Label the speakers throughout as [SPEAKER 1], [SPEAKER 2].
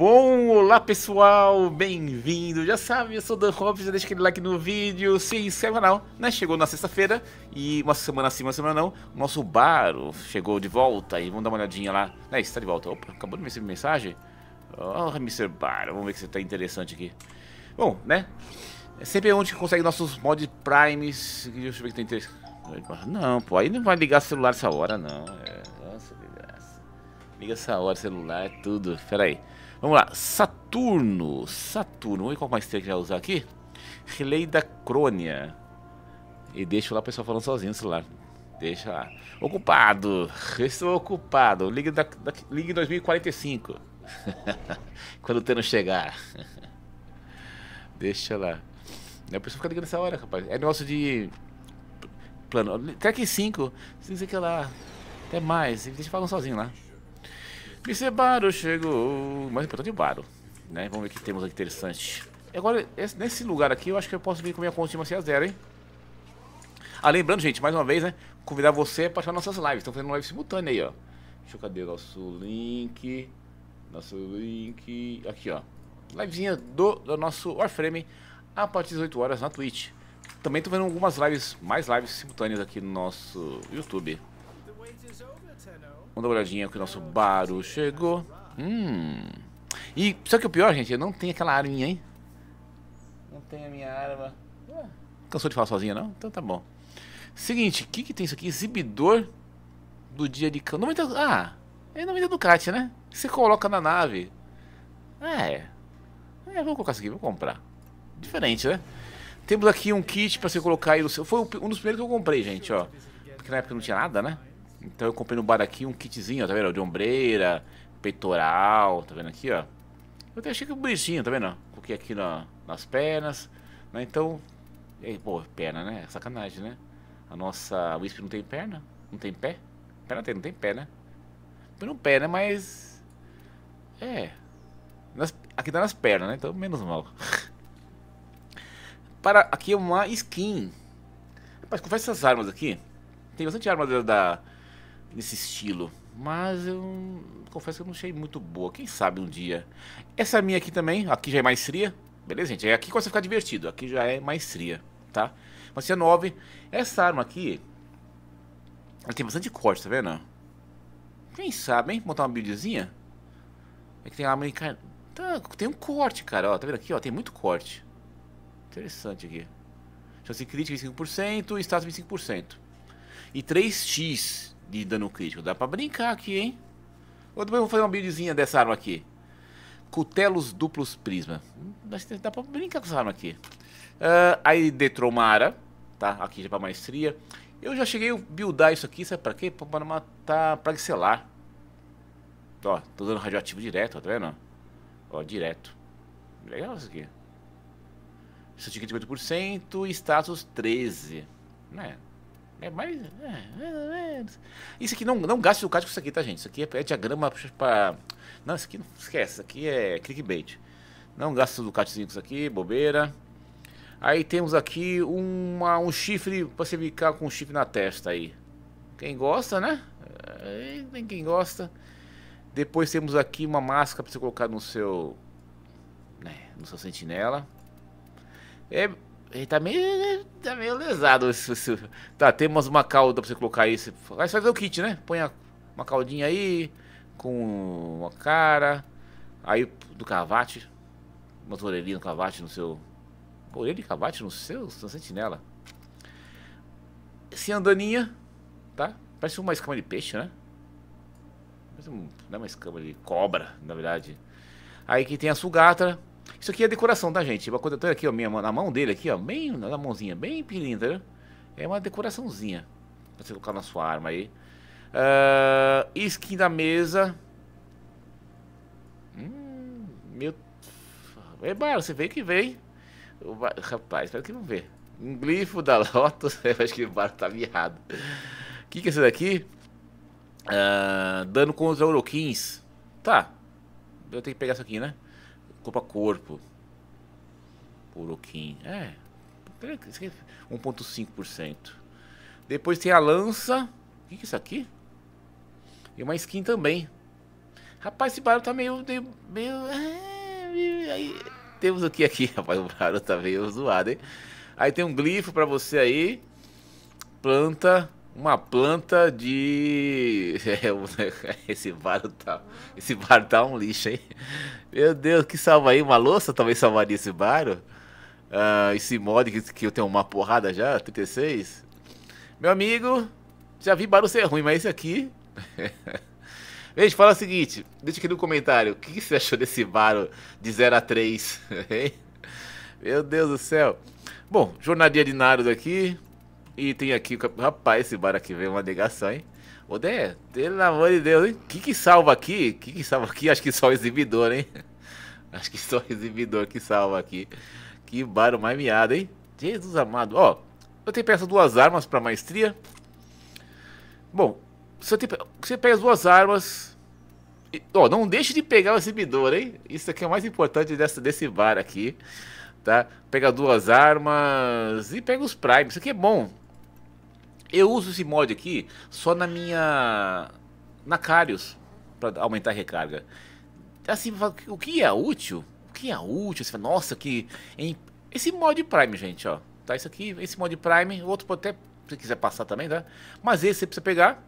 [SPEAKER 1] bom? Olá pessoal, bem-vindo! Já sabe, eu sou o Dan Hobbs, já deixa aquele like no vídeo, se inscreve no canal, né? Chegou na sexta-feira e uma semana sim, uma semana não, o nosso Baro chegou de volta e vamos dar uma olhadinha lá. É, está de volta. Opa, acabou de me receber mensagem? Oh, Mr. Baro, vamos ver se você tá interessante aqui. Bom, né? É sempre onde consegue nossos mods primes. Deixa eu ver que tem tá interesse. Não, pô, aí não vai ligar celular essa hora, não. É, nossa, é Liga essa hora, celular, é tudo. Pera aí. Vamos lá. Saturno. Saturno. Vamos ver qual mais tem que já usar aqui. Relay da Crônia. E deixa lá o pessoal falando sozinho no celular. Deixa lá. Ocupado. Estou ocupado. Liga, da, da, liga em 2045. Quando o Tano chegar. deixa lá. A é, pessoa fica ligando essa hora, rapaz. É negócio de. Plano. Track 5. Não sei o que lá. Até mais. Deixa falando sozinho lá. Mr. Baro chegou. Mais importante é o Baro. Né? Vamos ver o que temos aqui interessante. Agora, esse, nesse lugar aqui, eu acho que eu posso vir com minha continência assim a zero, hein? Ah, lembrando, gente, mais uma vez, né? Convidar você para achar nossas lives. Estão fazendo live simultânea aí, ó. Deixa eu cadê nosso link. Nosso link. Aqui, ó. Livezinha do, do nosso Warframe a partir das 8 horas na Twitch. Também estou vendo algumas lives, mais lives simultâneas aqui no nosso YouTube. Vamos dar uma olhadinha que o nosso baro chegou. Hum. E só que é o pior, gente, eu não tenho aquela arminha, hein? Não tenho a minha arma. Ah, cansou de falar sozinha, não? Então tá bom. Seguinte, o que, que tem isso aqui? Exibidor do dia de campo. Ah, é do Ducati, né? Você coloca na nave. Ah, é. É, vou colocar isso aqui, vou comprar. Diferente, né? Temos aqui um kit pra você colocar aí no seu. Foi um dos primeiros que eu comprei, gente, ó. Porque na época não tinha nada, né? Então eu comprei no bar aqui um kitzinho, ó, tá vendo? De ombreira, peitoral, tá vendo aqui, ó. Eu até achei que bonitinho, tá vendo? Coloquei aqui na, nas pernas, né? Então, aí, pô, perna, né? Sacanagem, né? A nossa Wisp não tem perna? Não tem pé? Perna tem, não tem pé, né? Tem um pé, né? Mas... É... Nas... Aqui tá nas pernas, né? Então, menos mal. Para... Aqui é uma skin. Rapaz, confesso essas armas aqui. Tem bastante armas da, da nesse estilo. Mas eu confesso que eu não achei muito boa. Quem sabe um dia. Essa minha aqui também, aqui já é mais fria. Beleza, gente? É aqui começa a ficar divertido. Aqui já é mais fria, tá? Mas tinha é 9. Essa arma aqui. Ela tem bastante corte, tá vendo? Quem sabe, hein? Montar uma buildzinha. É que tem arma cara. Tá, tem um corte, cara. Ó, tá vendo aqui? Ó, tem muito corte. Interessante aqui. Chance crítica 25%, status 25%. E 3x de dano crítico. Dá pra brincar aqui, hein? Ou depois eu vou fazer uma buildzinha dessa arma aqui. Cutelos duplos prisma. Dá pra brincar com essa arma aqui. Uh, aí detromara, tá? Aqui já é pra maestria. Eu já cheguei a buildar isso aqui, sabe pra quê? Pra matar praguicelar. Ó, tô dando radioativo direto, tá vendo? Ó, direto. Legal isso aqui. é de 8% e status 13. Né? É mais. É, é, é, isso aqui não, não gaste o card com isso aqui, tá, gente? Isso aqui é, é diagrama para. Não, isso aqui não esquece. Isso aqui é clickbait. Não gaste o cardzinho com isso aqui, bobeira. Aí temos aqui uma, um chifre para você ficar com um chifre na testa aí. Quem gosta, né? Tem quem gosta. Depois temos aqui uma máscara para você colocar no seu. Né, no seu sentinela. É ele tá meio, né, tá meio lesado. Esse, esse. Tá, temos uma cauda pra você colocar aí. Você vai fazer o kit, né? Põe a, uma caldinha aí, com uma cara. Aí do cavate. Umas orelhinhas no cavate no seu. Orelha e cavate no seu? Na sentinela. Esse assim, andaninha, tá? Parece uma escama de peixe, né? Parece um, não é uma escama de cobra, na verdade. Aí que tem a sugatra isso aqui é decoração, tá, gente? Uma coletora aqui, ó, minha, na mão dele aqui, ó, bem na mãozinha, bem pilinda, É uma decoraçãozinha pra você colocar na sua arma aí. Uh, skin da mesa. Hum, meu... É bar, você vê que vem. Rapaz, espero que não vê. Um glifo da Lotus. Eu acho que o bar tá mirrado. O que, que é isso daqui? Uh, dano contra Oroquins. Tá. Eu tenho que pegar isso aqui, né? corpo a corpo. Poroquim. É. 1,5%. É Depois tem a lança. O que, que é isso aqui? E uma skin também. Rapaz, esse barulho tá meio. meio. É, aí, temos o que aqui, rapaz? O barulho tá meio zoado, hein? Aí tem um glifo pra você aí. Planta uma planta de. É, esse bar tá, esse bar tá um lixo, hein? Meu Deus, que salva aí? Uma louça talvez salvaria esse bar? Uh, esse mod que, que eu tenho uma porrada já, 36. Meu amigo, já vi barulho ser ruim, mas esse aqui. Gente, fala o seguinte, deixa aqui no comentário, o que você achou desse varo de 0 a 3? Meu Deus do céu. Bom, jornadinha de Naros aqui, e tem aqui, rapaz, esse bar aqui veio uma negação, hein? Ô, Dé, pelo amor de Deus, hein? O que que salva aqui? O que que salva aqui? Acho que só o exibidor, hein? Acho que só o exibidor que salva aqui. Que bar mais miado, hein? Jesus amado. Ó, eu tenho peça duas armas pra maestria. Bom, você, você pega as duas armas. E, ó, não deixe de pegar o exibidor, hein? Isso aqui é o mais importante dessa, desse bar aqui. Tá? Pega duas armas e pega os primes. Isso aqui é bom. Eu uso esse mod aqui só na minha... Na Carius, para aumentar a recarga. Assim, o que é útil? O que é útil? Você fala, nossa, que... Esse mod Prime, gente, ó. Tá isso aqui, esse mod Prime. O outro pode até, se quiser passar também, tá? Mas esse você precisa pegar.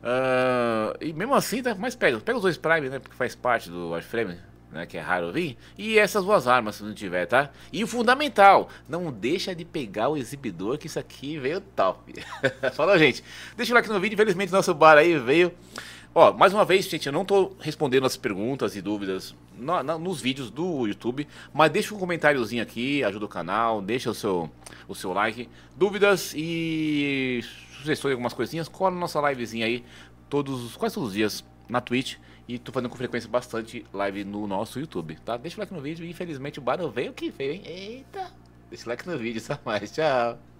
[SPEAKER 1] Uh, e mesmo assim, tá? Mas pega, pega os dois Prime, né? Porque faz parte do Warframe né, que é raro vir, e essas duas armas se não tiver, tá? E o fundamental, não deixa de pegar o exibidor que isso aqui veio top. fala gente. Deixa o like no vídeo, infelizmente nosso bar aí veio... Ó, mais uma vez, gente, eu não tô respondendo as perguntas e dúvidas no, no, nos vídeos do YouTube, mas deixa um comentáriozinho aqui, ajuda o canal, deixa o seu, o seu like. Dúvidas e sugestões, algumas coisinhas, cola nossa livezinha aí todos, quase todos os dias na Twitch. E tô fazendo com frequência bastante live no nosso YouTube, tá? Deixa o like no vídeo. Infelizmente o Barão veio que veio, hein? Eita! Deixa o like no vídeo, só mais. Tchau!